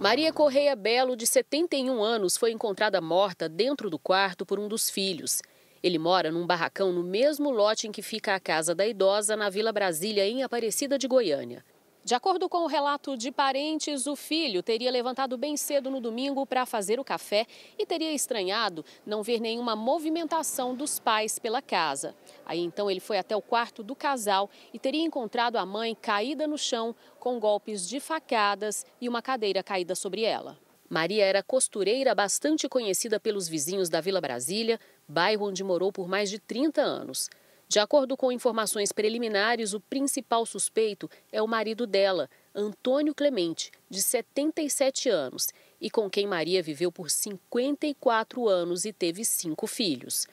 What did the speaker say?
Maria Correia Belo, de 71 anos, foi encontrada morta dentro do quarto por um dos filhos. Ele mora num barracão no mesmo lote em que fica a casa da idosa na Vila Brasília, em Aparecida de Goiânia. De acordo com o relato de parentes, o filho teria levantado bem cedo no domingo para fazer o café e teria estranhado não ver nenhuma movimentação dos pais pela casa. Aí então ele foi até o quarto do casal e teria encontrado a mãe caída no chão com golpes de facadas e uma cadeira caída sobre ela. Maria era costureira bastante conhecida pelos vizinhos da Vila Brasília, bairro onde morou por mais de 30 anos. De acordo com informações preliminares, o principal suspeito é o marido dela, Antônio Clemente, de 77 anos, e com quem Maria viveu por 54 anos e teve cinco filhos.